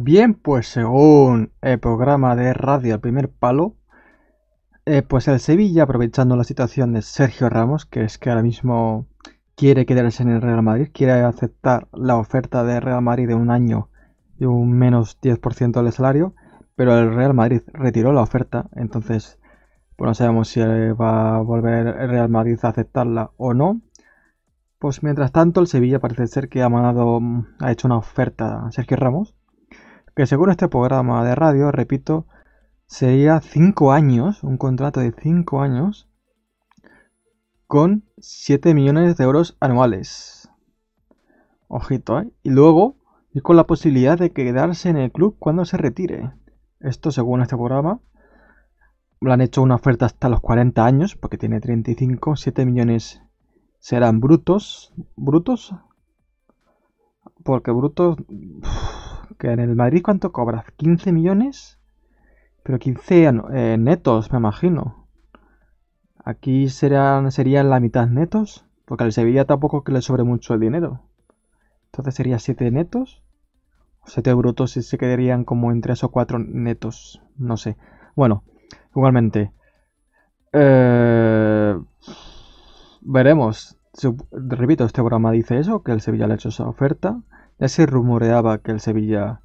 Bien, pues según el programa de radio El Primer Palo, eh, pues el Sevilla, aprovechando la situación de Sergio Ramos, que es que ahora mismo quiere quedarse en el Real Madrid, quiere aceptar la oferta de Real Madrid de un año y un menos 10% del salario, pero el Real Madrid retiró la oferta, entonces pues no sabemos si va a volver el Real Madrid a aceptarla o no. Pues mientras tanto, el Sevilla parece ser que ha mandado, ha hecho una oferta a Sergio Ramos que según este programa de radio, repito, sería 5 años, un contrato de 5 años, con 7 millones de euros anuales. Ojito, ¿eh? Y luego, y con la posibilidad de quedarse en el club cuando se retire. Esto según este programa. Le han hecho una oferta hasta los 40 años, porque tiene 35, 7 millones serán brutos. ¿Brutos? Porque brutos que en el Madrid ¿cuánto cobras? ¿15 millones? Pero 15 eh, netos, me imagino. Aquí serían la mitad netos, porque al Sevilla tampoco que le sobre mucho el dinero. Entonces sería 7 netos. 7 brutos y se quedarían como en 3 o 4 netos. No sé. Bueno, igualmente. Eh, veremos. Repito, este programa dice eso, que el Sevilla le ha hecho esa oferta. Ya se rumoreaba que el Sevilla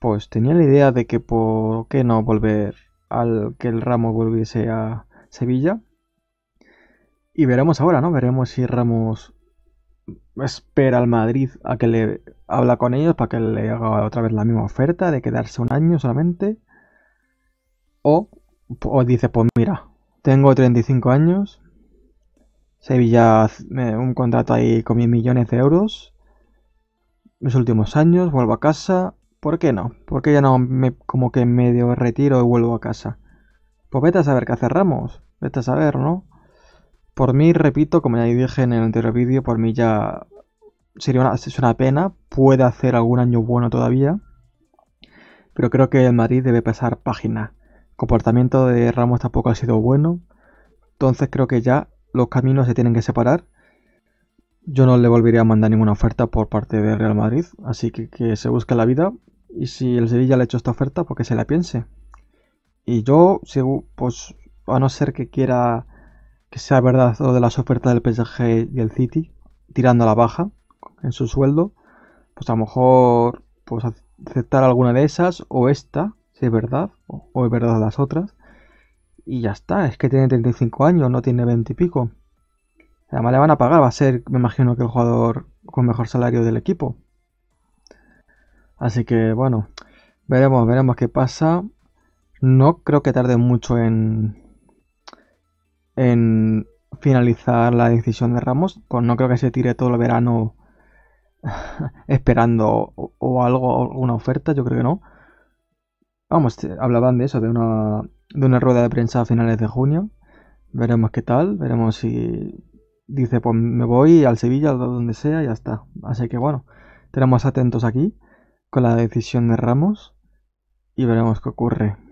pues tenía la idea de que por qué no volver al que el Ramos volviese a Sevilla. Y veremos ahora, ¿no? Veremos si Ramos espera al Madrid a que le habla con ellos para que le haga otra vez la misma oferta de quedarse un año solamente. O, o dice, pues mira, tengo 35 años. Sevilla, un contrato ahí con mil millones de euros ¿Mis últimos años, vuelvo a casa. ¿Por qué no? ¿Por qué ya no me, como que medio retiro y vuelvo a casa? Pues vete a saber qué hace Ramos. Vete a saber, ¿no? Por mí, repito, como ya dije en el anterior vídeo, por mí ya sería una, es una pena. Puede hacer algún año bueno todavía. Pero creo que el Madrid debe pasar página. comportamiento de Ramos tampoco ha sido bueno. Entonces creo que ya los caminos se tienen que separar. Yo no le volvería a mandar ninguna oferta por parte de Real Madrid, así que que se busque la vida y si el Sevilla le ha hecho esta oferta, porque pues se la piense. Y yo, pues, a no ser que quiera que sea verdad lo de las ofertas del PSG y el City, tirando a la baja en su sueldo, pues a lo mejor pues aceptar alguna de esas o esta, si es verdad, o, o es verdad las otras, y ya está, es que tiene 35 años, no tiene 20 y pico. Además le van a pagar, va a ser, me imagino que el jugador con mejor salario del equipo. Así que bueno, veremos, veremos qué pasa. No creo que tarde mucho en, en finalizar la decisión de Ramos. no creo que se tire todo el verano esperando o, algo, una oferta, yo creo que no. Vamos, hablaban de eso, de una rueda de prensa a finales de junio. Veremos qué tal, veremos si dice, pues me voy al Sevilla, a donde sea, y ya está. Así que bueno, tenemos atentos aquí con la decisión de Ramos y veremos qué ocurre.